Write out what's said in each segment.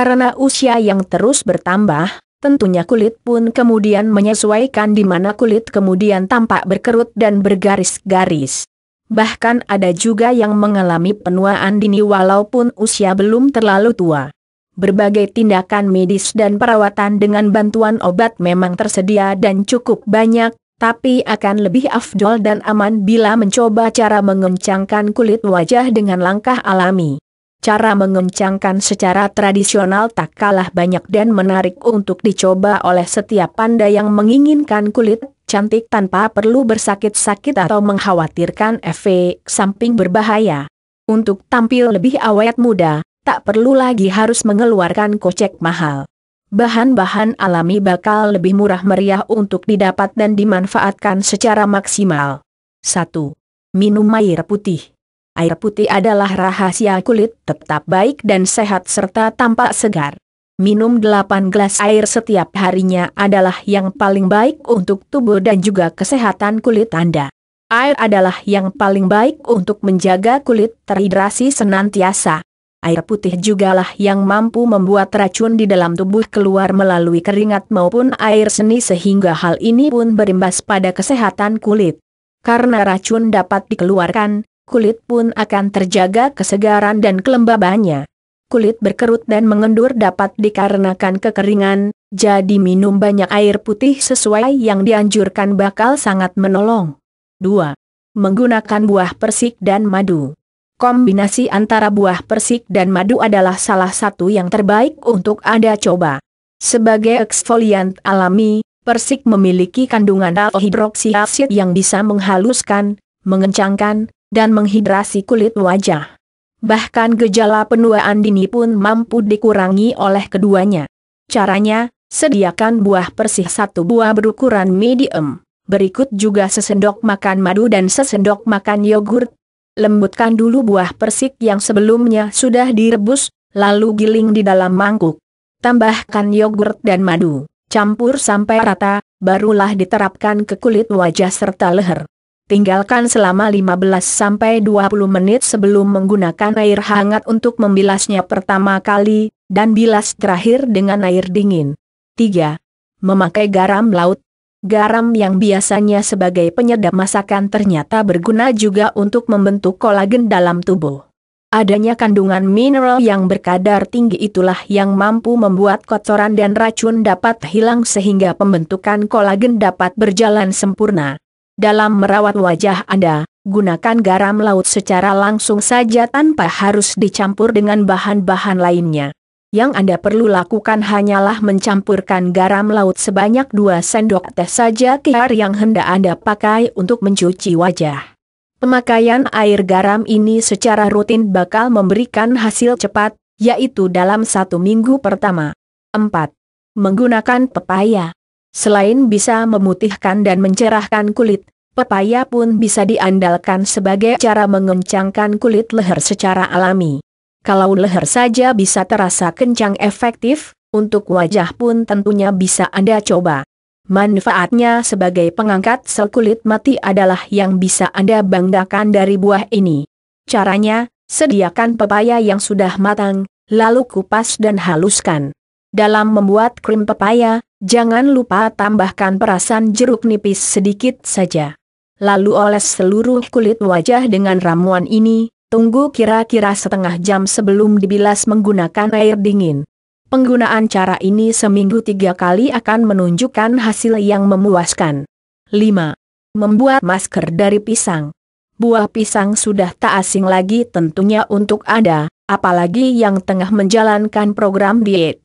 Karena usia yang terus bertambah, tentunya kulit pun kemudian menyesuaikan di mana kulit kemudian tampak berkerut dan bergaris-garis. Bahkan ada juga yang mengalami penuaan dini walaupun usia belum terlalu tua. Berbagai tindakan medis dan perawatan dengan bantuan obat memang tersedia dan cukup banyak, tapi akan lebih afdol dan aman bila mencoba cara mengencangkan kulit wajah dengan langkah alami cara mengencangkan secara tradisional tak kalah banyak dan menarik untuk dicoba oleh setiap panda yang menginginkan kulit cantik tanpa perlu bersakit-sakit atau mengkhawatirkan efek samping berbahaya. Untuk tampil lebih awet muda, tak perlu lagi harus mengeluarkan kocek mahal. Bahan-bahan alami bakal lebih murah meriah untuk didapat dan dimanfaatkan secara maksimal. 1. Minum air putih air putih adalah rahasia kulit tetap baik dan sehat serta tampak segar. Minum 8 gelas air setiap harinya adalah yang paling baik untuk tubuh dan juga kesehatan kulit Anda. Air adalah yang paling baik untuk menjaga kulit terhidrasi senantiasa. Air putih jugalah yang mampu membuat racun di dalam tubuh keluar melalui keringat maupun air seni sehingga hal ini pun berimbas pada kesehatan kulit. Karena racun dapat dikeluarkan, kulit pun akan terjaga kesegaran dan kelembabannya. Kulit berkerut dan mengendur dapat dikarenakan kekeringan, jadi minum banyak air putih sesuai yang dianjurkan bakal sangat menolong. 2. Menggunakan buah persik dan madu. Kombinasi antara buah persik dan madu adalah salah satu yang terbaik untuk Anda coba. Sebagai eksfoliant alami, persik memiliki kandungan alohidroksiasid yang bisa menghaluskan, mengencangkan, dan menghidrasi kulit wajah. Bahkan gejala penuaan dini pun mampu dikurangi oleh keduanya. Caranya, sediakan buah persih satu buah berukuran medium. Berikut juga sesendok makan madu dan sesendok makan yogurt. Lembutkan dulu buah persik yang sebelumnya sudah direbus, lalu giling di dalam mangkuk. Tambahkan yogurt dan madu, campur sampai rata, barulah diterapkan ke kulit wajah serta leher tinggalkan selama 15-20 sampai menit sebelum menggunakan air hangat untuk membilasnya pertama kali, dan bilas terakhir dengan air dingin. 3. Memakai garam laut. Garam yang biasanya sebagai penyedap masakan ternyata berguna juga untuk membentuk kolagen dalam tubuh. Adanya kandungan mineral yang berkadar tinggi itulah yang mampu membuat kotoran dan racun dapat hilang sehingga pembentukan kolagen dapat berjalan sempurna. Dalam merawat wajah Anda, gunakan garam laut secara langsung saja tanpa harus dicampur dengan bahan-bahan lainnya. Yang Anda perlu lakukan hanyalah mencampurkan garam laut sebanyak 2 sendok teh saja ke air yang hendak Anda pakai untuk mencuci wajah. Pemakaian air garam ini secara rutin bakal memberikan hasil cepat, yaitu dalam satu minggu pertama. 4. Menggunakan pepaya Selain bisa memutihkan dan mencerahkan kulit, Pepaya pun bisa diandalkan sebagai cara mengencangkan kulit leher secara alami. Kalau leher saja bisa terasa kencang efektif, untuk wajah pun tentunya bisa Anda coba. Manfaatnya sebagai pengangkat sel kulit mati adalah yang bisa Anda banggakan dari buah ini. Caranya, sediakan pepaya yang sudah matang, lalu kupas dan haluskan. Dalam membuat krim pepaya, jangan lupa tambahkan perasan jeruk nipis sedikit saja lalu oles seluruh kulit wajah dengan ramuan ini, tunggu kira-kira setengah jam sebelum dibilas menggunakan air dingin. Penggunaan cara ini seminggu tiga kali akan menunjukkan hasil yang memuaskan. 5. Membuat masker dari pisang. Buah pisang sudah tak asing lagi tentunya untuk Anda, apalagi yang tengah menjalankan program diet.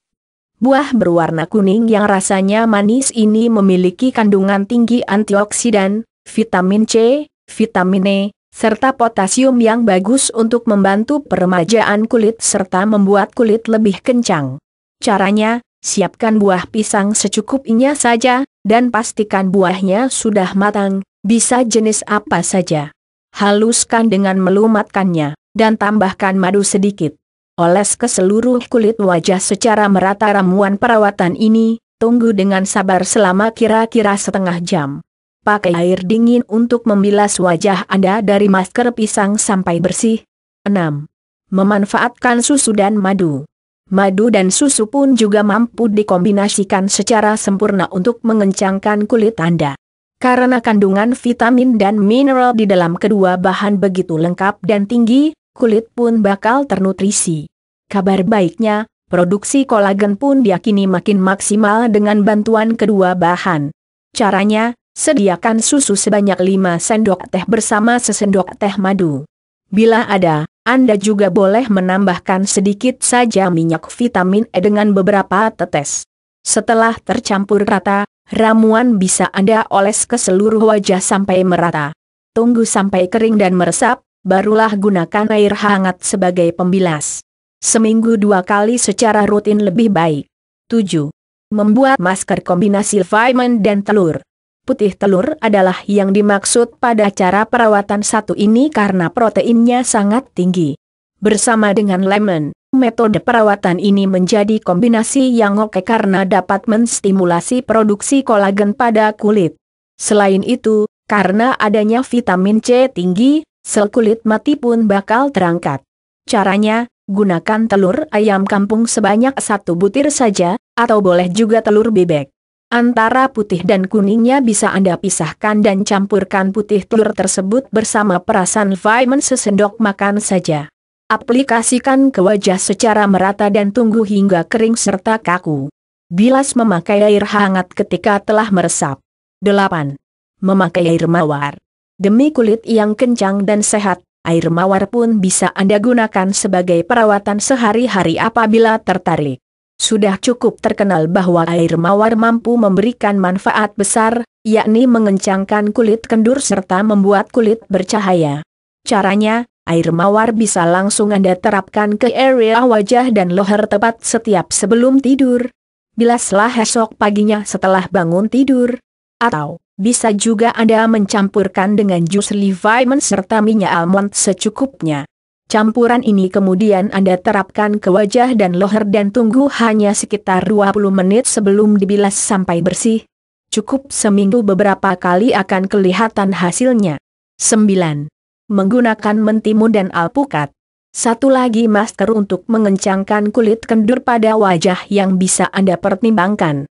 Buah berwarna kuning yang rasanya manis ini memiliki kandungan tinggi antioksidan, vitamin C, vitamin E, serta potasium yang bagus untuk membantu peremajaan kulit serta membuat kulit lebih kencang. Caranya, siapkan buah pisang secukupnya saja, dan pastikan buahnya sudah matang, bisa jenis apa saja. Haluskan dengan melumatkannya, dan tambahkan madu sedikit. Oles ke seluruh kulit wajah secara merata ramuan perawatan ini, tunggu dengan sabar selama kira-kira setengah jam. Pakai air dingin untuk membilas wajah Anda dari masker pisang sampai bersih. 6. Memanfaatkan susu dan madu. Madu dan susu pun juga mampu dikombinasikan secara sempurna untuk mengencangkan kulit Anda. Karena kandungan vitamin dan mineral di dalam kedua bahan begitu lengkap dan tinggi, kulit pun bakal ternutrisi. Kabar baiknya, produksi kolagen pun diakini makin maksimal dengan bantuan kedua bahan. Caranya, Sediakan susu sebanyak 5 sendok teh bersama sesendok teh madu. Bila ada, Anda juga boleh menambahkan sedikit saja minyak vitamin E dengan beberapa tetes. Setelah tercampur rata, ramuan bisa Anda oles ke seluruh wajah sampai merata. Tunggu sampai kering dan meresap, barulah gunakan air hangat sebagai pembilas. Seminggu dua kali secara rutin lebih baik. 7. Membuat masker kombinasi vitamin dan telur. Putih telur adalah yang dimaksud pada cara perawatan satu ini karena proteinnya sangat tinggi. Bersama dengan lemon, metode perawatan ini menjadi kombinasi yang oke karena dapat menstimulasi produksi kolagen pada kulit. Selain itu, karena adanya vitamin C tinggi, sel kulit mati pun bakal terangkat. Caranya, gunakan telur ayam kampung sebanyak satu butir saja, atau boleh juga telur bebek. Antara putih dan kuningnya bisa Anda pisahkan dan campurkan putih telur tersebut bersama perasan vitamin sesendok makan saja. Aplikasikan ke wajah secara merata dan tunggu hingga kering serta kaku. Bilas memakai air hangat ketika telah meresap. 8. Memakai air mawar. Demi kulit yang kencang dan sehat, air mawar pun bisa Anda gunakan sebagai perawatan sehari-hari apabila tertarik. Sudah cukup terkenal bahwa air mawar mampu memberikan manfaat besar, yakni mengencangkan kulit kendur serta membuat kulit bercahaya. Caranya, air mawar bisa langsung Anda terapkan ke area wajah dan leher tepat setiap sebelum tidur. Bilaslah esok paginya setelah bangun tidur. Atau, bisa juga Anda mencampurkan dengan jus Levi's serta minyak almond secukupnya. Campuran ini kemudian Anda terapkan ke wajah dan loher dan tunggu hanya sekitar 20 menit sebelum dibilas sampai bersih. Cukup seminggu beberapa kali akan kelihatan hasilnya. 9. Menggunakan mentimun dan alpukat. Satu lagi masker untuk mengencangkan kulit kendur pada wajah yang bisa Anda pertimbangkan.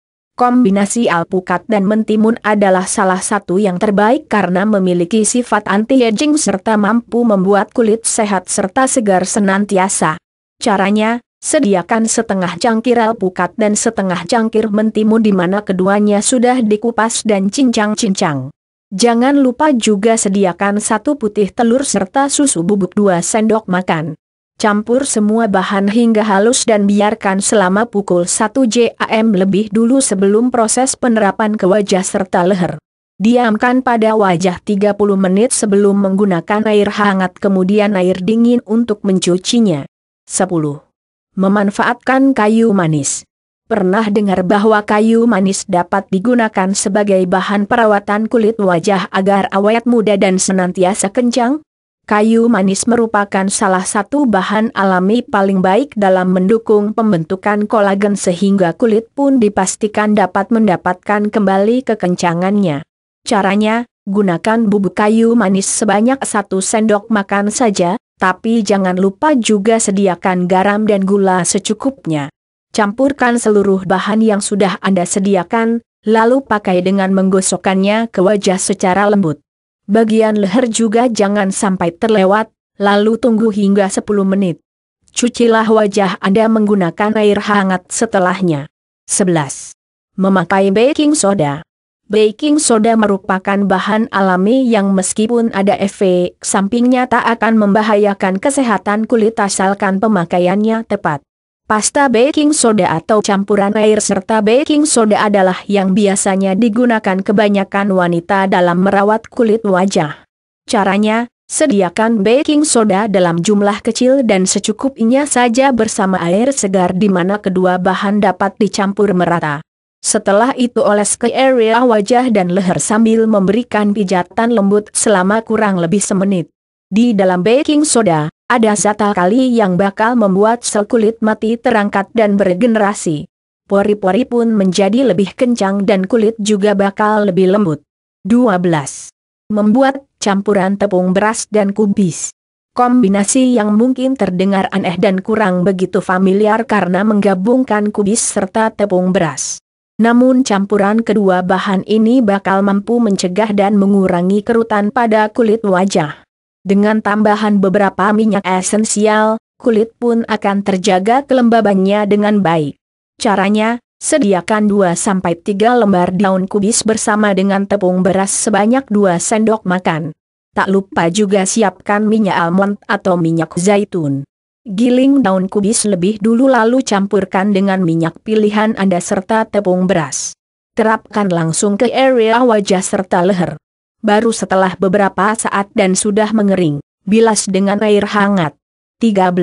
Kombinasi alpukat dan mentimun adalah salah satu yang terbaik karena memiliki sifat anti-aging serta mampu membuat kulit sehat serta segar senantiasa. Caranya, sediakan setengah cangkir alpukat dan setengah cangkir mentimun di mana keduanya sudah dikupas dan cincang-cincang. Jangan lupa juga sediakan satu putih telur serta susu bubuk 2 sendok makan campur semua bahan hingga halus dan biarkan selama pukul 1 JAM lebih dulu sebelum proses penerapan ke wajah serta leher. Diamkan pada wajah 30 menit sebelum menggunakan air hangat kemudian air dingin untuk mencucinya. 10. Memanfaatkan kayu manis. Pernah dengar bahwa kayu manis dapat digunakan sebagai bahan perawatan kulit wajah agar awet muda dan senantiasa kencang? Kayu manis merupakan salah satu bahan alami paling baik dalam mendukung pembentukan kolagen sehingga kulit pun dipastikan dapat mendapatkan kembali kekencangannya. Caranya, gunakan bubuk kayu manis sebanyak satu sendok makan saja, tapi jangan lupa juga sediakan garam dan gula secukupnya. Campurkan seluruh bahan yang sudah Anda sediakan, lalu pakai dengan menggosokkannya ke wajah secara lembut bagian leher juga jangan sampai terlewat, lalu tunggu hingga 10 menit. Cucilah wajah Anda menggunakan air hangat setelahnya. 11. Memakai baking soda. Baking soda merupakan bahan alami yang meskipun ada efek sampingnya tak akan membahayakan kesehatan kulit asalkan pemakaiannya tepat. Pasta baking soda atau campuran air serta baking soda adalah yang biasanya digunakan kebanyakan wanita dalam merawat kulit wajah. Caranya, sediakan baking soda dalam jumlah kecil dan secukupnya saja bersama air segar di mana kedua bahan dapat dicampur merata. Setelah itu oles ke area wajah dan leher sambil memberikan pijatan lembut selama kurang lebih semenit. Di dalam baking soda, ada zat alkali yang bakal membuat sel kulit mati terangkat dan beregenerasi. Pori-pori pun menjadi lebih kencang dan kulit juga bakal lebih lembut. 12. Membuat campuran tepung beras dan kubis. Kombinasi yang mungkin terdengar aneh dan kurang begitu familiar karena menggabungkan kubis serta tepung beras. Namun campuran kedua bahan ini bakal mampu mencegah dan mengurangi kerutan pada kulit wajah. Dengan tambahan beberapa minyak esensial, kulit pun akan terjaga kelembabannya dengan baik. Caranya, sediakan 2-3 lembar daun kubis bersama dengan tepung beras sebanyak 2 sendok makan. Tak lupa juga siapkan minyak almond atau minyak zaitun. Giling daun kubis lebih dulu lalu campurkan dengan minyak pilihan Anda serta tepung beras. Terapkan langsung ke area wajah serta leher baru setelah beberapa saat dan sudah mengering, bilas dengan air hangat. 13.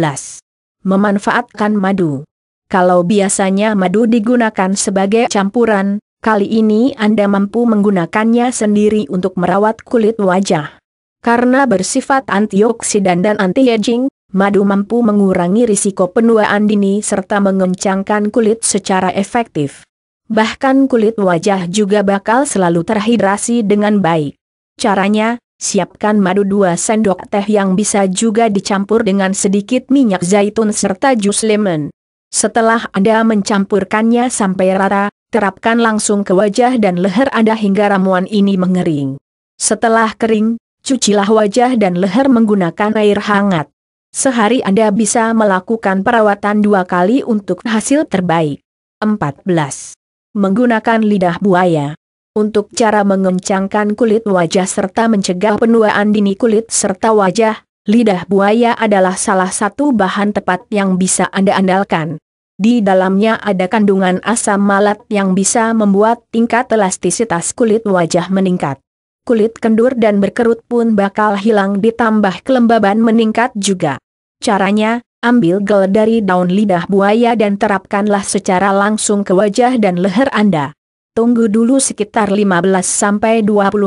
Memanfaatkan madu. Kalau biasanya madu digunakan sebagai campuran, kali ini Anda mampu menggunakannya sendiri untuk merawat kulit wajah. Karena bersifat antioksidan dan anti-aging, madu mampu mengurangi risiko penuaan dini serta mengencangkan kulit secara efektif. Bahkan kulit wajah juga bakal selalu terhidrasi dengan baik. Caranya, siapkan madu 2 sendok teh yang bisa juga dicampur dengan sedikit minyak zaitun serta jus lemon. Setelah Anda mencampurkannya sampai rata, terapkan langsung ke wajah dan leher Anda hingga ramuan ini mengering. Setelah kering, cucilah wajah dan leher menggunakan air hangat. Sehari Anda bisa melakukan perawatan dua kali untuk hasil terbaik. 14. Menggunakan lidah buaya untuk cara mengencangkan kulit wajah serta mencegah penuaan dini kulit serta wajah, lidah buaya adalah salah satu bahan tepat yang bisa Anda andalkan. Di dalamnya ada kandungan asam malat yang bisa membuat tingkat elastisitas kulit wajah meningkat. Kulit kendur dan berkerut pun bakal hilang ditambah kelembaban meningkat juga. Caranya, ambil gel dari daun lidah buaya dan terapkanlah secara langsung ke wajah dan leher Anda. Tunggu dulu sekitar 15-20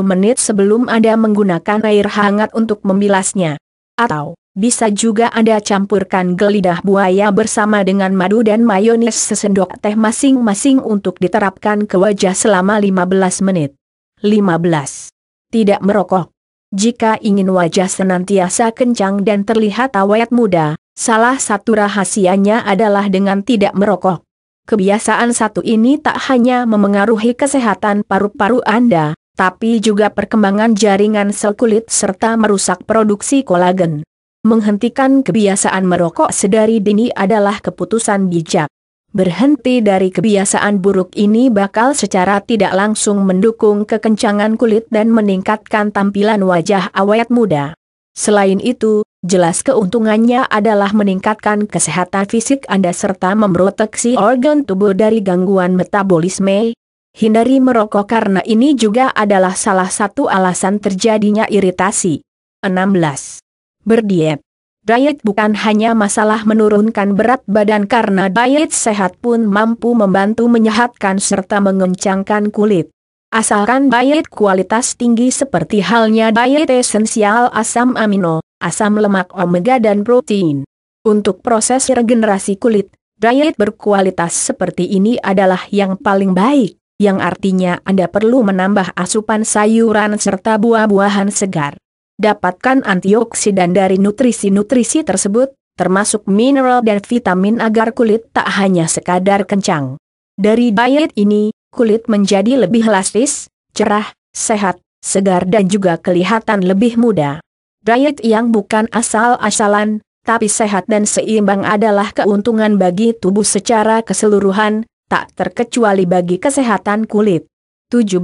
menit sebelum Anda menggunakan air hangat untuk membilasnya. Atau, bisa juga Anda campurkan gelidah buaya bersama dengan madu dan mayones sesendok teh masing-masing untuk diterapkan ke wajah selama 15 menit. 15. Tidak merokok. Jika ingin wajah senantiasa kencang dan terlihat awet muda, salah satu rahasianya adalah dengan tidak merokok. Kebiasaan satu ini tak hanya memengaruhi kesehatan paru-paru Anda, tapi juga perkembangan jaringan sel kulit serta merusak produksi kolagen. Menghentikan kebiasaan merokok sedari dini adalah keputusan bijak. Berhenti dari kebiasaan buruk ini bakal secara tidak langsung mendukung kekencangan kulit dan meningkatkan tampilan wajah awet muda. Selain itu, Jelas keuntungannya adalah meningkatkan kesehatan fisik Anda serta memproteksi organ tubuh dari gangguan metabolisme. Hindari merokok karena ini juga adalah salah satu alasan terjadinya iritasi. 16. Berdiet Diet bukan hanya masalah menurunkan berat badan karena diet sehat pun mampu membantu menyehatkan serta mengencangkan kulit. Asalkan diet kualitas tinggi seperti halnya diet esensial asam amino, asam lemak omega dan protein. Untuk proses regenerasi kulit, diet berkualitas seperti ini adalah yang paling baik, yang artinya Anda perlu menambah asupan sayuran serta buah-buahan segar. Dapatkan antioksidan dari nutrisi-nutrisi tersebut, termasuk mineral dan vitamin agar kulit tak hanya sekadar kencang. Dari diet ini, kulit menjadi lebih elastis, cerah, sehat, segar dan juga kelihatan lebih muda. Diet yang bukan asal-asalan, tapi sehat dan seimbang adalah keuntungan bagi tubuh secara keseluruhan, tak terkecuali bagi kesehatan kulit. 17.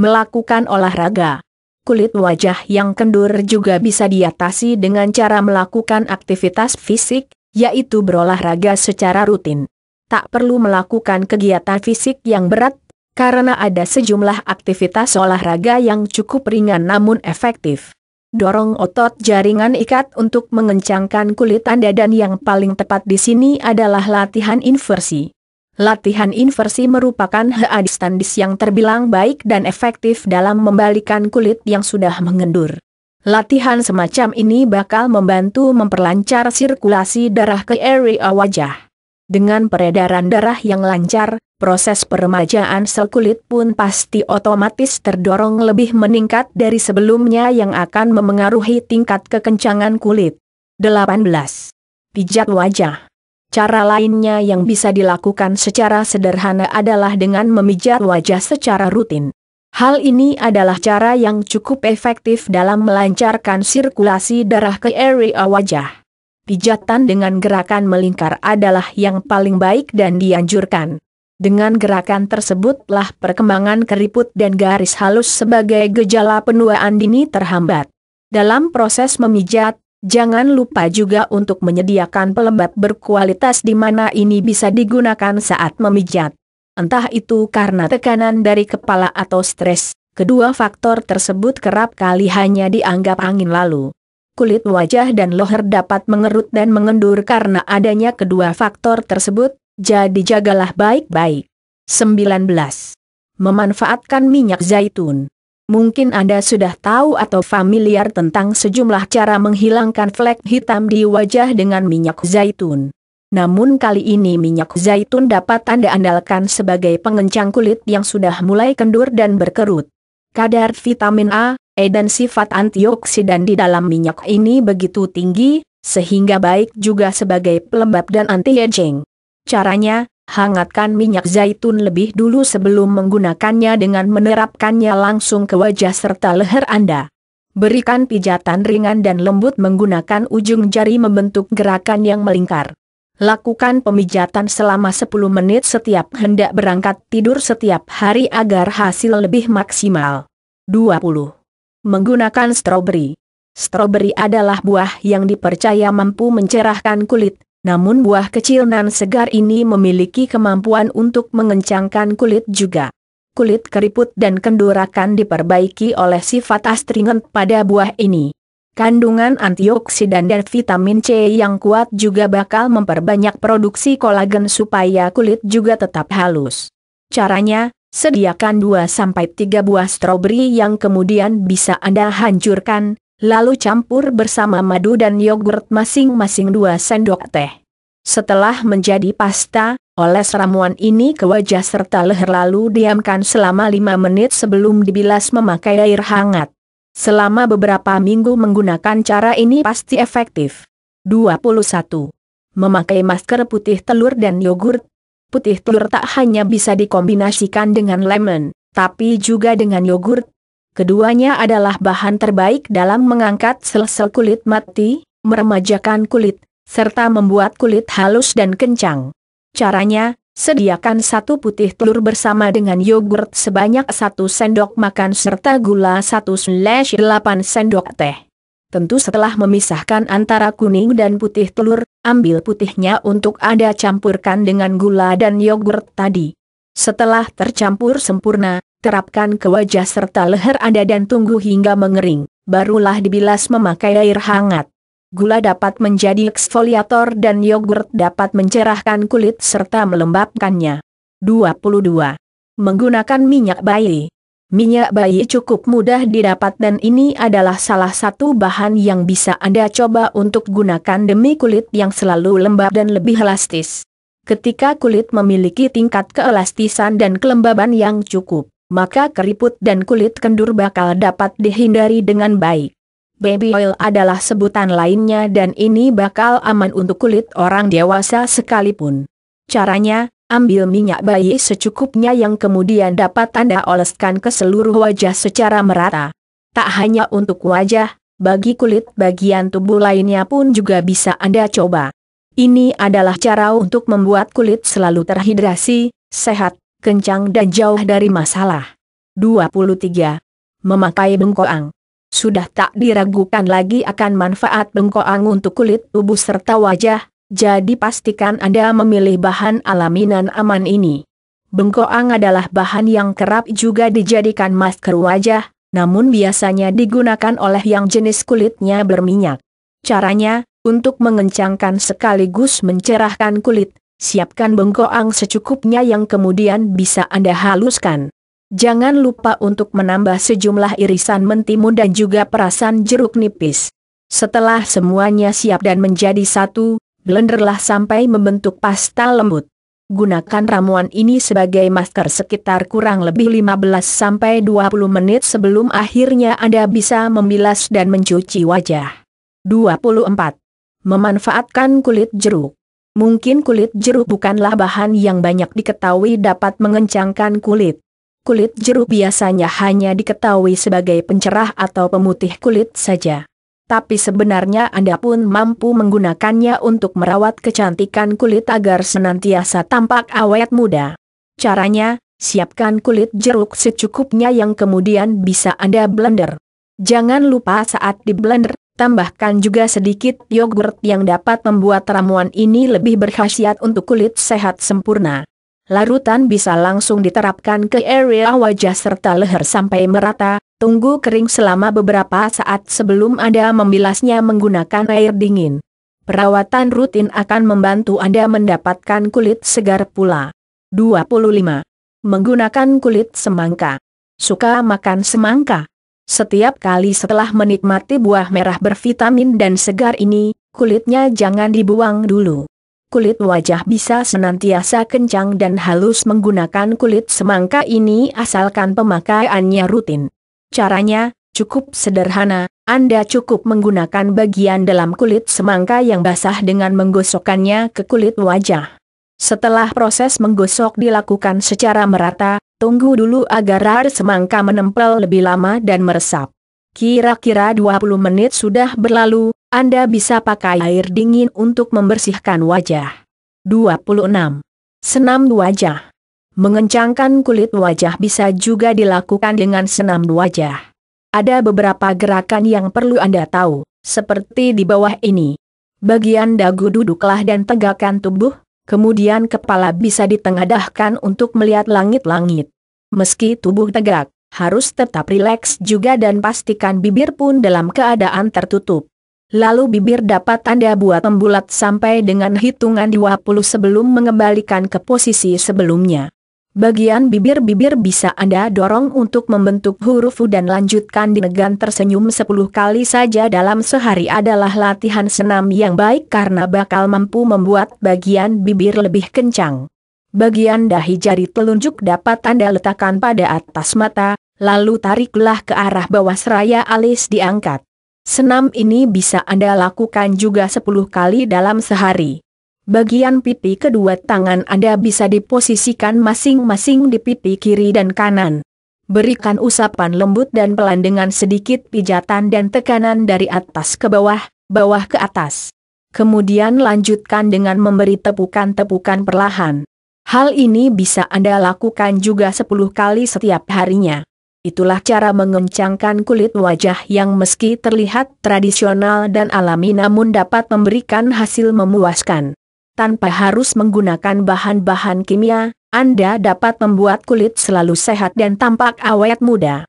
Melakukan olahraga Kulit wajah yang kendur juga bisa diatasi dengan cara melakukan aktivitas fisik, yaitu berolahraga secara rutin. Tak perlu melakukan kegiatan fisik yang berat, karena ada sejumlah aktivitas olahraga yang cukup ringan namun efektif dorong otot jaringan ikat untuk mengencangkan kulit Anda dan yang paling tepat di sini adalah latihan inversi. Latihan inversi merupakan hadistandis yang terbilang baik dan efektif dalam membalikan kulit yang sudah mengendur. Latihan semacam ini bakal membantu memperlancar sirkulasi darah ke area wajah. Dengan peredaran darah yang lancar, proses peremajaan sel kulit pun pasti otomatis terdorong lebih meningkat dari sebelumnya yang akan memengaruhi tingkat kekencangan kulit. 18. Pijat wajah Cara lainnya yang bisa dilakukan secara sederhana adalah dengan memijat wajah secara rutin. Hal ini adalah cara yang cukup efektif dalam melancarkan sirkulasi darah ke area wajah pijatan dengan gerakan melingkar adalah yang paling baik dan dianjurkan. Dengan gerakan tersebutlah perkembangan keriput dan garis halus sebagai gejala penuaan dini terhambat. Dalam proses memijat, Jangan lupa juga untuk menyediakan pelembab berkualitas di mana ini bisa digunakan saat memijat. Entah itu karena tekanan dari kepala atau stres, kedua faktor tersebut kerap kali hanya dianggap angin lalu kulit wajah dan loher dapat mengerut dan mengendur karena adanya kedua faktor tersebut, jadi jagalah baik-baik. 19. Memanfaatkan minyak zaitun. Mungkin Anda sudah tahu atau familiar tentang sejumlah cara menghilangkan flek hitam di wajah dengan minyak zaitun. Namun kali ini minyak zaitun dapat Anda andalkan sebagai pengencang kulit yang sudah mulai kendur dan berkerut. Kadar vitamin A, E sifat antioksidan di dalam minyak ini begitu tinggi, sehingga baik juga sebagai pelembab dan anti-aging. Caranya, hangatkan minyak zaitun lebih dulu sebelum menggunakannya dengan menerapkannya langsung ke wajah serta leher Anda. Berikan pijatan ringan dan lembut menggunakan ujung jari membentuk gerakan yang melingkar. Lakukan pemijatan selama 10 menit setiap hendak berangkat tidur setiap hari agar hasil lebih maksimal. 20 menggunakan stroberi. Stroberi adalah buah yang dipercaya mampu mencerahkan kulit, namun buah kecil nan segar ini memiliki kemampuan untuk mengencangkan kulit juga. Kulit keriput dan kendurakan diperbaiki oleh sifat astringent pada buah ini. Kandungan antioksidan dan vitamin C yang kuat juga bakal memperbanyak produksi kolagen supaya kulit juga tetap halus. Caranya, Sediakan 2-3 buah stroberi yang kemudian bisa Anda hancurkan, lalu campur bersama madu dan yogurt masing-masing 2 sendok teh. Setelah menjadi pasta, oles ramuan ini ke wajah serta leher lalu diamkan selama 5 menit sebelum dibilas memakai air hangat. Selama beberapa minggu menggunakan cara ini pasti efektif. 21. Memakai masker putih telur dan yogurt, putih telur tak hanya bisa dikombinasikan dengan lemon, tapi juga dengan yogurt. Keduanya adalah bahan terbaik dalam mengangkat sel-sel kulit mati, meremajakan kulit, serta membuat kulit halus dan kencang. Caranya, sediakan satu putih telur bersama dengan yogurt sebanyak satu sendok makan serta gula 1-8 sendok teh. Tentu setelah memisahkan antara kuning dan putih telur, ambil putihnya untuk ada campurkan dengan gula dan yogurt tadi. Setelah tercampur sempurna, terapkan ke wajah serta leher Anda dan tunggu hingga mengering, barulah dibilas memakai air hangat. Gula dapat menjadi eksfoliator dan yogurt dapat mencerahkan kulit serta melembabkannya. 22. Menggunakan minyak bayi Minyak bayi cukup mudah didapat dan ini adalah salah satu bahan yang bisa Anda coba untuk gunakan demi kulit yang selalu lembab dan lebih elastis. Ketika kulit memiliki tingkat keelastisan dan kelembaban yang cukup, maka keriput dan kulit kendur bakal dapat dihindari dengan baik. Baby oil adalah sebutan lainnya dan ini bakal aman untuk kulit orang dewasa sekalipun. Caranya, ambil minyak bayi secukupnya yang kemudian dapat Anda oleskan ke seluruh wajah secara merata. Tak hanya untuk wajah, bagi kulit bagian tubuh lainnya pun juga bisa Anda coba. Ini adalah cara untuk membuat kulit selalu terhidrasi, sehat, kencang dan jauh dari masalah. 23. Memakai bengkoang Sudah tak diragukan lagi akan manfaat bengkoang untuk kulit tubuh serta wajah, jadi pastikan Anda memilih bahan alami nan aman ini. Bengkoang adalah bahan yang kerap juga dijadikan masker wajah, namun biasanya digunakan oleh yang jenis kulitnya berminyak. Caranya, untuk mengencangkan sekaligus mencerahkan kulit, siapkan bengkoang secukupnya yang kemudian bisa Anda haluskan. Jangan lupa untuk menambah sejumlah irisan mentimun dan juga perasan jeruk nipis. Setelah semuanya siap dan menjadi satu, blenderlah sampai membentuk pasta lembut. Gunakan ramuan ini sebagai masker sekitar kurang lebih 15-20 menit sebelum akhirnya Anda bisa membilas dan mencuci wajah. 24. Memanfaatkan kulit jeruk Mungkin kulit jeruk bukanlah bahan yang banyak diketahui dapat mengencangkan kulit. Kulit jeruk biasanya hanya diketahui sebagai pencerah atau pemutih kulit saja tapi sebenarnya Anda pun mampu menggunakannya untuk merawat kecantikan kulit agar senantiasa tampak awet muda. Caranya, siapkan kulit jeruk secukupnya yang kemudian bisa Anda blender. Jangan lupa saat di blender, tambahkan juga sedikit yogurt yang dapat membuat ramuan ini lebih berkhasiat untuk kulit sehat sempurna. Larutan bisa langsung diterapkan ke area wajah serta leher sampai merata, tunggu kering selama beberapa saat sebelum Anda membilasnya menggunakan air dingin. Perawatan rutin akan membantu Anda mendapatkan kulit segar pula. 25. Menggunakan kulit semangka. Suka makan semangka? Setiap kali setelah menikmati buah merah bervitamin dan segar ini, kulitnya jangan dibuang dulu kulit wajah bisa senantiasa kencang dan halus menggunakan kulit semangka ini asalkan pemakaiannya rutin. Caranya, cukup sederhana, Anda cukup menggunakan bagian dalam kulit semangka yang basah dengan menggosokkannya ke kulit wajah. Setelah proses menggosok dilakukan secara merata, tunggu dulu agar air semangka menempel lebih lama dan meresap. Kira-kira 20 menit sudah berlalu, anda bisa pakai air dingin untuk membersihkan wajah. 26. Senam wajah. Mengencangkan kulit wajah bisa juga dilakukan dengan senam wajah. Ada beberapa gerakan yang perlu Anda tahu, seperti di bawah ini. Bagian dagu duduklah dan tegakkan tubuh, kemudian kepala bisa ditengadahkan untuk melihat langit-langit. Meski tubuh tegak, harus tetap rileks juga dan pastikan bibir pun dalam keadaan tertutup. Lalu bibir dapat Anda buat membulat sampai dengan hitungan 20 sebelum mengembalikan ke posisi sebelumnya. Bagian bibir-bibir bisa Anda dorong untuk membentuk huruf U dan lanjutkan dengan tersenyum 10 kali saja dalam sehari adalah latihan senam yang baik karena bakal mampu membuat bagian bibir lebih kencang. Bagian dahi jari telunjuk dapat Anda letakkan pada atas mata, lalu tariklah ke arah bawah seraya alis diangkat. Senam ini bisa Anda lakukan juga 10 kali dalam sehari. Bagian pipi kedua tangan Anda bisa diposisikan masing-masing di pipi kiri dan kanan. Berikan usapan lembut dan pelan dengan sedikit pijatan dan tekanan dari atas ke bawah, bawah ke atas. Kemudian lanjutkan dengan memberi tepukan-tepukan perlahan. Hal ini bisa Anda lakukan juga 10 kali setiap harinya. Itulah cara mengencangkan kulit wajah yang meski terlihat tradisional dan alami namun dapat memberikan hasil memuaskan. Tanpa harus menggunakan bahan-bahan kimia, Anda dapat membuat kulit selalu sehat dan tampak awet muda.